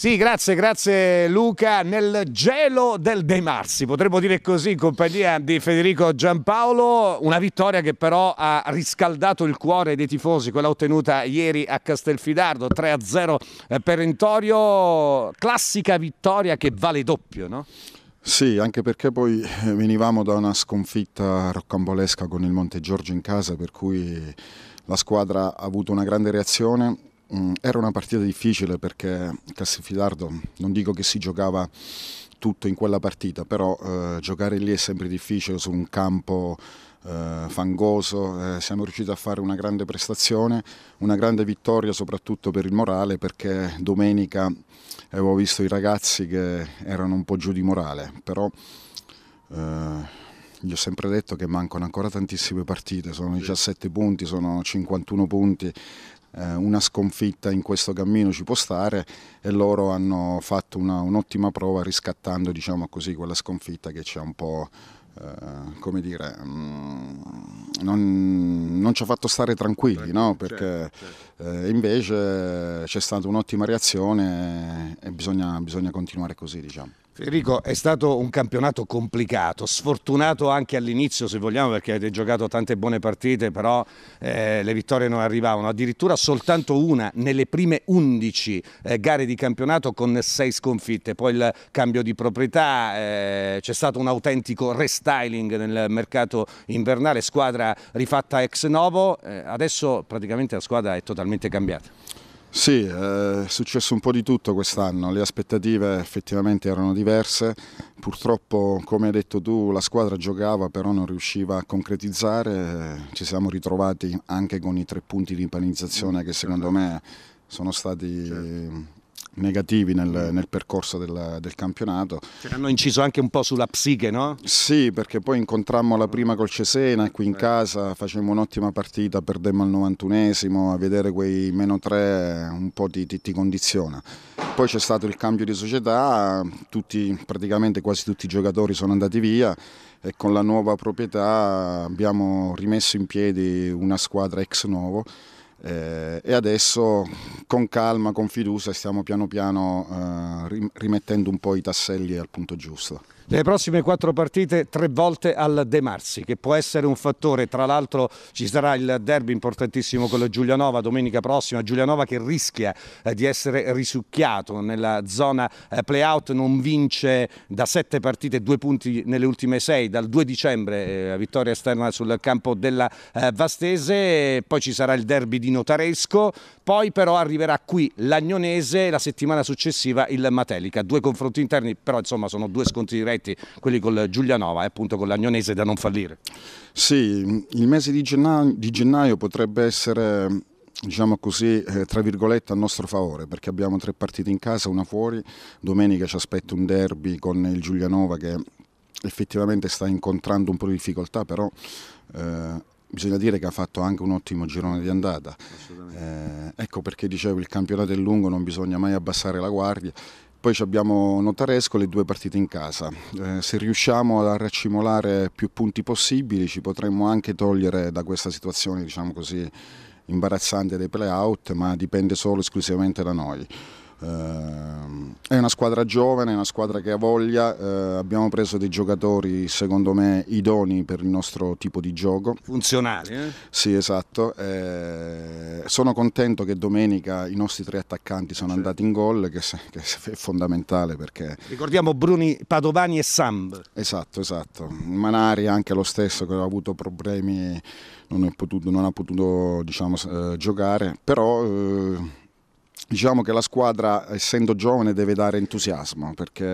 Sì, grazie, grazie Luca. Nel gelo del De Marsi, potremmo dire così, in compagnia di Federico Giampaolo, una vittoria che però ha riscaldato il cuore dei tifosi, quella ottenuta ieri a Castelfidardo, 3-0 eh, per Entorio, classica vittoria che vale doppio, no? Sì, anche perché poi eh, venivamo da una sconfitta roccambolesca con il Monte Giorgio in casa, per cui la squadra ha avuto una grande reazione Mm, era una partita difficile perché Castelfidardo non dico che si giocava tutto in quella partita, però eh, giocare lì è sempre difficile su un campo eh, fangoso, eh, siamo riusciti a fare una grande prestazione, una grande vittoria soprattutto per il morale perché domenica avevo visto i ragazzi che erano un po' giù di morale, però eh, gli ho sempre detto che mancano ancora tantissime partite, sono 17 punti, sono 51 punti, eh, una sconfitta in questo cammino ci può stare e loro hanno fatto un'ottima un prova riscattando diciamo così, quella sconfitta che ci ha un po'... Uh, come dire, um, non, non, ci ha fatto stare tranquilli, no? perché certo, eh, certo, invece c'è stata un'ottima reazione e bisogna, bisogna continuare così. Diciamo. Federico, è stato un campionato complicato, sfortunato anche all'inizio se vogliamo perché avete giocato tante buone partite, però eh, le vittorie non arrivavano, addirittura soltanto una nelle prime 11 eh, gare di campionato con 6 sconfitte, poi il cambio di proprietà, eh, c'è stato un autentico restyling nel mercato invernale, squadra rifatta ex novo, eh, adesso praticamente la squadra è totalmente cambiata. Sì, eh, è successo un po' di tutto quest'anno, le aspettative effettivamente erano diverse, purtroppo come hai detto tu la squadra giocava però non riusciva a concretizzare, ci siamo ritrovati anche con i tre punti di impanizzazione che secondo me sono stati certo negativi nel, nel percorso del, del campionato. Ce l'hanno inciso anche un po' sulla psiche, no? Sì, perché poi incontrammo la prima col Cesena qui in eh. casa, facemmo un'ottima partita, perdemmo al 91esimo, a vedere quei meno 3 un po' ti, ti, ti condiziona. Poi c'è stato il cambio di società, tutti, praticamente quasi tutti i giocatori sono andati via e con la nuova proprietà abbiamo rimesso in piedi una squadra ex novo eh, e adesso con calma, con fiducia, stiamo piano piano eh, rimettendo un po' i tasselli al punto giusto. Le prossime quattro partite tre volte al De Marsi, che può essere un fattore. Tra l'altro ci sarà il derby importantissimo con la Giulianova domenica prossima. Giulianova che rischia eh, di essere risucchiato nella zona eh, playout, non vince da sette partite, due punti nelle ultime sei, dal 2 dicembre eh, vittoria esterna sul campo della Vastese, poi ci sarà il derby di Notaresco, poi però arriverà qui l'Agnonese e la settimana successiva il Matelica. Due confronti interni, però insomma sono due scontri diretti stretti, quelli col Giulianova e eh, appunto con l'Agnonese da non fallire. Sì, il mese di gennaio, di gennaio potrebbe essere diciamo così, eh, tra virgolette a nostro favore perché abbiamo tre partite in casa, una fuori, domenica ci aspetta un derby con il Giulianova che effettivamente sta incontrando un po' di difficoltà però eh, bisogna dire che ha fatto anche un ottimo girone di andata. Eh, ecco perché dicevo il campionato è lungo, non bisogna mai abbassare la guardia poi abbiamo Notaresco le due partite in casa. Eh, se riusciamo a raccimolare più punti possibili ci potremmo anche togliere da questa situazione diciamo così, imbarazzante dei play-out, ma dipende solo esclusivamente da noi. Ehm, è una squadra giovane, una squadra che ha voglia, eh, abbiamo preso dei giocatori secondo me idoni per il nostro tipo di gioco. Funzionali, eh? Sì, esatto. Eh, sono contento che domenica i nostri tre attaccanti sono sì. andati in gol, che, che, è fondamentale perché... Ricordiamo Bruni, Padovani e Samb. Esatto, esatto. Manari anche lo stesso che ha avuto problemi, non, potuto, non ha potuto diciamo, eh, giocare, però eh, Diciamo che la squadra, essendo giovane, deve dare entusiasmo perché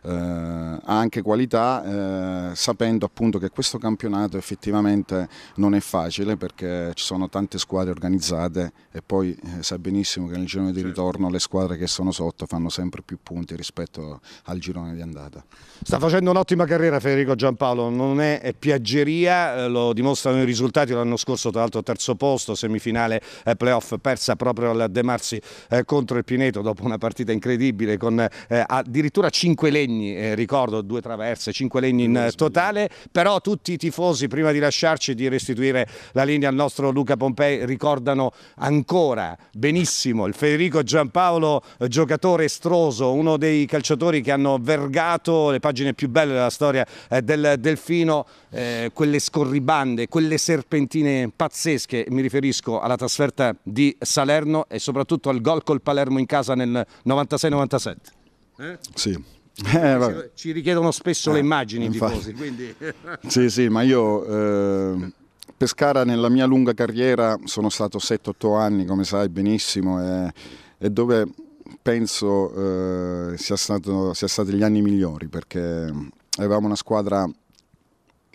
eh, ha anche qualità, eh, sapendo appunto che questo campionato effettivamente non è facile perché ci sono tante squadre organizzate e poi eh, sa benissimo che nel girone di ritorno le squadre che sono sotto fanno sempre più punti rispetto al girone di andata. Sta facendo un'ottima carriera Federico Giampaolo, non è piaggeria, eh, lo dimostrano i risultati l'anno scorso, tra l'altro terzo posto, semifinale eh, playoff persa proprio al De Marsi eh, contro il Pineto dopo una partita incredibile con eh, addirittura 5 legni, eh, ricordo due traverse, 5 legni in totale, però tutti i tifosi prima di lasciarci di restituire la linea al nostro Luca Pompei ricordano ancora benissimo il Federico Giampaolo, eh, giocatore estroso, uno dei calciatori che hanno vergato le pagine più belle della storia eh, del Delfino, quelle scorribande, quelle serpentine pazzesche, mi riferisco alla trasferta di Salerno e soprattutto al gol gol col Palermo in casa nel 96-97. Eh? Sì. Eh, Ci richiedono spesso eh, le immagini di i Quindi... sì, sì, ma io... Ehm, Pescara nella mia lunga carriera sono stato 7-8 anni, come sai benissimo, e, e dove penso eh, siano stati gli anni migliori perché avevamo una squadra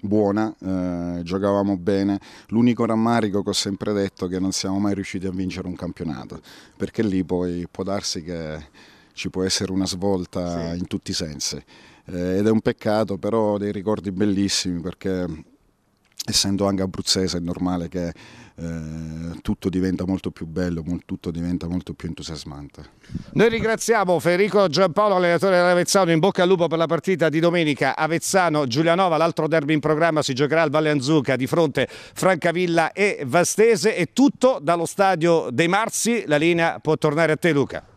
buona, eh, giocavamo bene. L'unico rammarico che ho sempre detto è che non siamo mai riusciti a vincere un campionato, perché lì poi può darsi che ci può essere una svolta sì. in tutti i sensi. Eh, ed è un peccato, però dei ricordi bellissimi perché essendo anche abruzzese è normale che eh, tutto diventa molto più bello, tutto diventa molto più entusiasmante. Noi ringraziamo Federico Giampaolo, allenatore dell'Avezzano, in bocca al lupo per la partita di domenica. Avezzano-Giulianova, l'altro derby in programma si giocherà al Valle Anzuca di fronte Francavilla e Vastese e tutto dallo stadio dei Marzi. La linea può tornare a te Luca.